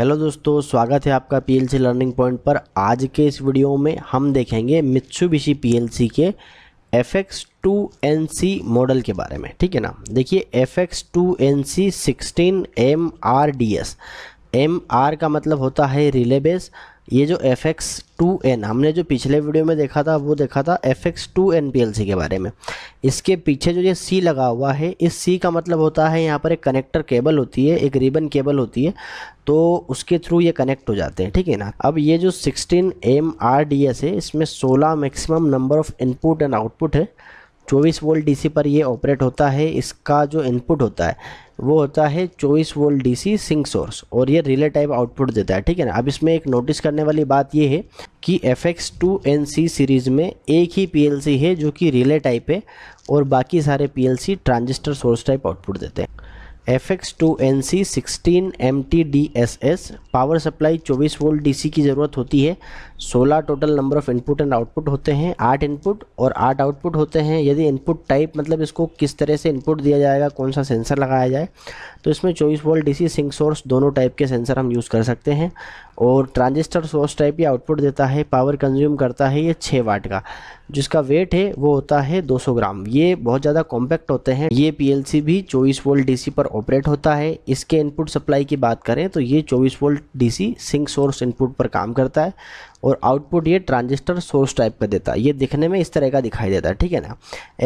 hello दोस्तों स्वागत है आपका पीएलसी लर्निंग पॉइंट पर आज के इस वीडियो में हम देखेंगे मित्सुबिशी पीएलसी के F X two N C model के बारे में ठीक है ना देखिए F X two N C sixteen M R D S M R का मतलब होता है रिले बेस ये जो एफ एक्स टू एन हमने जो पिछले वीडियो में देखा था वो देखा था F X two N P L C के बारे में इसके पीछे जो ये सी लगा हुआ है इस सी का मतलब होता है यहाँ पर एक कनेक्टर केबल होती है एक रिबन केबल होती है तो उसके थ्रू ये कनेक्ट हो जाते हैं ठीक है ना अब ये जो sixteen M R D S है इसमें सोलह maximum number of input and output है 24 वोल्ट डीसी पर ये ऑपरेट होता है इसका जो इनपुट होता है वो होता है 24 वोल्ट डीसी सिंक सोर्स और ये रिले टाइप आउटपुट देता है ठीक है ना अब इसमें एक नोटिस करने वाली बात ये है कि F X two N C series में एक ही पीएलसी है जो कि रिले टाइप है और बाकी सारे PLC transistor source type output देते हैं F X two N C sixteen M T D S S power supply चौबीस वोल्ट डी सी की ज़रूरत होती है सोलह total number of input and output होते हैं आठ इनपुट और आठ आउटपुट होते हैं यदि इनपुट टाइप मतलब इसको किस तरह से इनपुट दिया जाएगा कौन सा सेंसर लगाया जाए तो इसमें चौबीस volt D C sink source दोनों टाइप के सेंसर हम यूज़ कर सकते हैं और ट्रांजिस्टर सोर्स टाइप ये आउटपुट देता है पावर कंज्यूम करता है ये छः वाट का जिसका वेट है वो होता है सौ ग्राम ये बहुत ज़्यादा कॉम्पैक्ट होते हैं ये सी भी चौबीस वोल्ट सी पर ऑपरेट होता है इसके इनपुट सप्लाई की बात करें तो ये 24 volt DC sink source input पर काम करता है और आउटपुट ये ट्रांजिस्टर सोर्स टाइप का देता है ये दिखने में इस तरह का दिखाई देता है ठीक है ना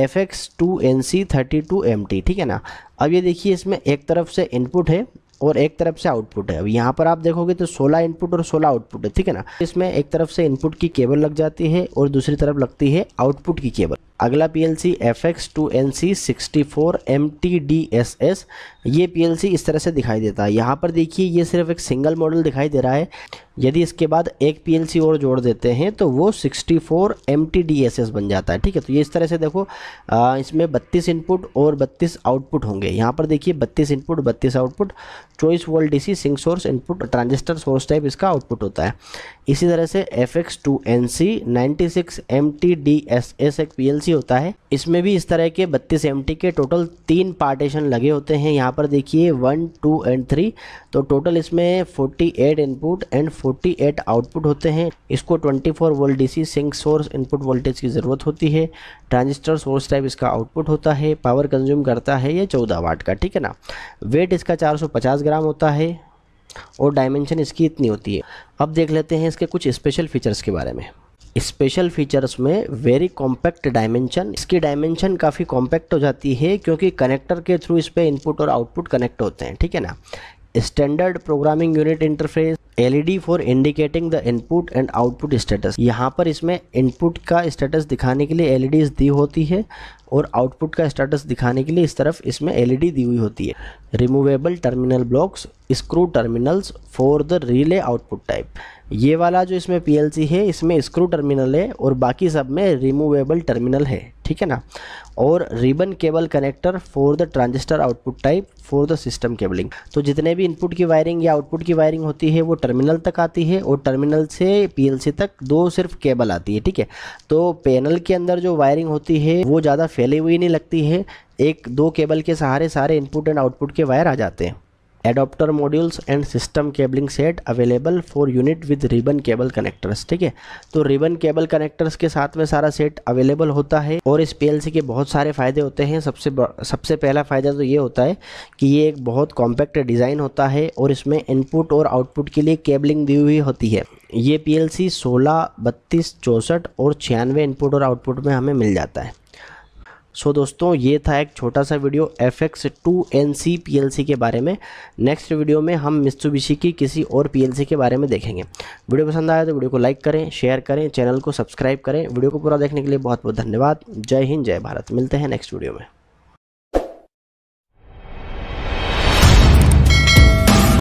F X two N C thirty two M T ठीक है ना अब ये देखिए इसमें एक तरफ से इनपुट है और एक तरफ से आउटपुट है अब यहाँ पर आप देखोगे तो 16 इनपुट और 16 आउटपुट है ठीक है ना इसमें एक तरफ से इनपुट की केबल लग जाती है और दूसरी तरफ लगती है आउटपुट की केबल अगला P L C F X two N C sixty four M T D S S ये पी एल सी इस तरह से दिखाई देता है यहाँ पर देखिए ये सिर्फ एक सिंगल मॉडल दिखाई दे रहा है यदि इसके बाद एक पीएलसी और जोड़ देते हैं तो वो 64 फोर बन जाता है ठीक है तो ये इस तरह से देखो आ, इसमें 32 इनपुट और 32 आउटपुट होंगे यहाँ पर देखिए 32 input 32 output choice volt DC sink source input transistor source type इसका आउटपुट होता है इसी तरह से F X two N C ninety six M T D S S एक पी एल सी होता है इसमें भी इस तरह के बत्तीस एम टी के टोटल तीन पार्टीशन लगे होते हैं यहाँ पर देखिए वन टू एंड थ्री तो टोटल इसमें forty eight input and 48 output होते हैं इसको 24 volt DC sink source input voltage की ज़रूरत होती है ट्रांजिस्टर सोर्स टाइप इसका आउटपुट होता है पावर कंज्यूम करता है ये 14 वाट का ठीक है ना वेट इसका 450 ग्राम होता है और डायमेंशन इसकी इतनी होती है अब देख लेते हैं इसके कुछ स्पेशल फीचर्स के बारे में स्पेशल फीचर्स में वेरी कॉम्पैक्ट डायमेंशन इसकी डायमेंशन काफ़ी कॉम्पैक्ट हो जाती है क्योंकि कनेक्टर के थ्रू इस पर इनपुट और आउटपुट कनेक्ट होते हैं ठीक है ना standard programming unit interface LED for indicating the input and output status यहाँ पर इसमें इनपुट का स्टेटस दिखाने के लिए एलईडीज e दी होती है और आउटपुट का स्टेटस दिखाने के लिए इस तरफ इसमें एलईडी e दी हुई होती है removable terminal blocks screw terminals for the relay output type ये वाला जो इसमें पीएलसी है इसमें स्क्रू टर्मिनल है और बाकी सब में रिमूवेबल टर्मिनल है ठीक है ना और ribbon cable connector for the transistor output type for the system cabling तो जितने भी इनपुट की वायरिंग या आउटपुट की वायरिंग होती है वो टर्मिनल तक आती है और टर्मिनल से पीएलसी तक दो सिर्फ केबल आती है ठीक है तो पैनल के अंदर जो वायरिंग होती है वो ज़्यादा फैली हुई नहीं लगती है एक दो केबल के सहारे सारे इनपुट एंड आउटपुट के वायर आ जाते हैं adapter modules and system cabling set available for unit with ribbon cable connectors ठीक है तो रिबन केबल कनेक्टर्स के साथ में सारा सेट अवेलेबल होता है और इस पी के बहुत सारे फ़ायदे होते हैं सबसे सबसे पहला फ़ायदा तो ये होता है कि ये एक बहुत कॉम्पैक्ट डिज़ाइन होता है और इसमें इनपुट और आउटपुट के लिए केबलिंग दी हुई होती है ये पी एल सोलह बत्तीस चौंसठ और छियानवे इनपुट और आउटपुट में हमें मिल जाता है सो so, दोस्तों ये था एक छोटा सा video F X two N C P L C के बारे में नेक्स्ट वीडियो में हम बिशी की किसी और पी एल सी के बारे में देखेंगे वीडियो पसंद आया तो वीडियो को लाइक करें शेयर करें चैनल को सब्सक्राइब करें वीडियो को पूरा देखने के लिए बहुत बहुत धन्यवाद जय हिंद जय भारत मिलते हैं नेक्स्ट वीडियो में